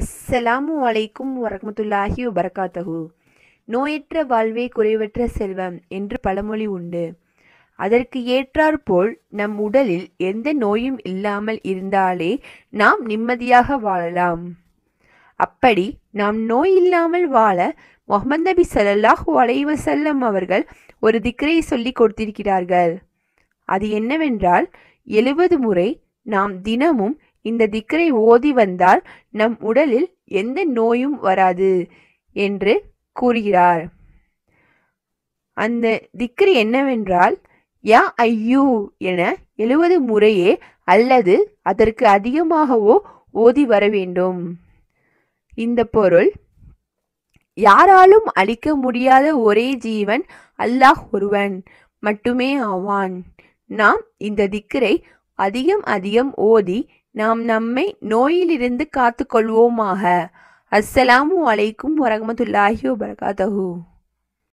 அஸ்ஸலாமு அலைக்கும் வரமத்துல்லாஹி வபரகாத்தஹு நோயற்ற வாழ்வே குறைவற்ற செல்வம் என்று பழமொழி உண்டு அதற்கு ஏற்றாற்போல் நம் உடலில் எந்த நோயும் இல்லாமல் இருந்தாலே நாம் நிம்மதியாக வாழலாம் அப்படி நாம் நோய் இல்லாமல் வாழ முகமது நபி சல்லாஹூ அலைவசல்லம் அவர்கள் ஒரு திக்கரை சொல்லி கொடுத்திருக்கிறார்கள் அது என்னவென்றால் எழுபது முறை நாம் தினமும் இந்த திக்கரை ஓதி வந்தால் நம் உடலில் எந்த நோயும் வராது என்று கூறுகிறார் அந்த திக்ரி என்னவென்றால் யா ஐயூ என எழுவது முறையே அல்லது அதற்கு அதிகமாகவோ ஓதி வர வேண்டும் இந்த பொருள் யாராலும் அழிக்க முடியாத ஒரே ஜீவன் அல்லாஹ் ஒருவன் மட்டுமே ஆவான் நாம் இந்த திக்கரை அதிகம் அதிகம் ஓதி நாம் நம்மை நோயிலிருந்து காத்துக்கொள்வோமாக அஸ்ஸலாமு அலைக்கும் வரகமத்துல்லாஹி வபரகாத்தஹூ